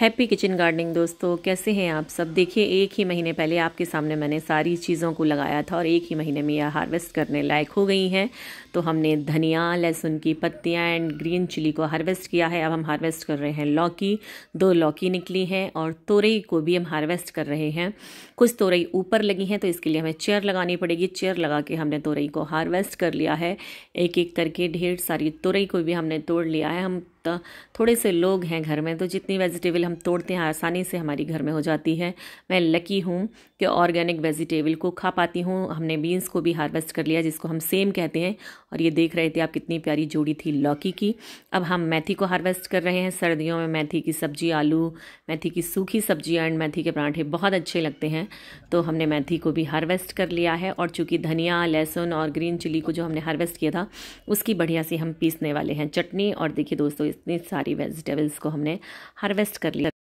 happy kitchen gardening दोस्तों कैसे हैं आप सब देखिए एक ही महीने पहले आपके सामने मैंने सारी चीज़ों को लगाया था और एक ही महीने में यह हार्वेस्ट करने लायक हो गई हैं तो हमने धनिया लहसुन की पत्तियां एंड ग्रीन चिली को हार्वेस्ट किया है अब हम हार्वेस्ट कर रहे हैं लौकी दो लौकी निकली हैं और तोरई को भी हम हार्वेस्ट कर रहे हैं कुछ तोरई ऊपर लगी हैं तो इसके लिए हमें चेयर लगानी पड़ेगी चेयर लगा के हमने तोरई को हार्वेस्ट कर लिया है एक एक करके ढेर सारी तोरई को भी हमने तोड़ लिया है हम थोड़े से लोग हैं घर में तो जितनी वेजिटेबल हम तोड़ते हैं आसानी से हमारी घर में हो जाती है मैं लकी हूँ कि ऑर्गेनिक वेजिटेबल को खा पाती हूँ हमने बीन्स को भी हार्वेस्ट कर लिया जिसको हम सेम कहते हैं और ये देख रहे थे आप कितनी प्यारी जोड़ी थी लौकी की अब हम मेथी को हार्वेस्ट कर रहे हैं सर्दियों में मेथी की सब्जी आलू मेथी की सूखी सब्जी एंड मेथी के पराठे बहुत अच्छे लगते हैं तो हमने मेथी को भी हार्वेस्ट कर लिया है और चूँकि धनिया लहसुन और ग्रीन चिली को जो हमने हार्वेस्ट किया था उसकी बढ़िया से हम पीसने वाले हैं चटनी और देखिए दोस्तों इतनी सारी वेजिटेबल्स को हमने हार्वेस्ट कर लिया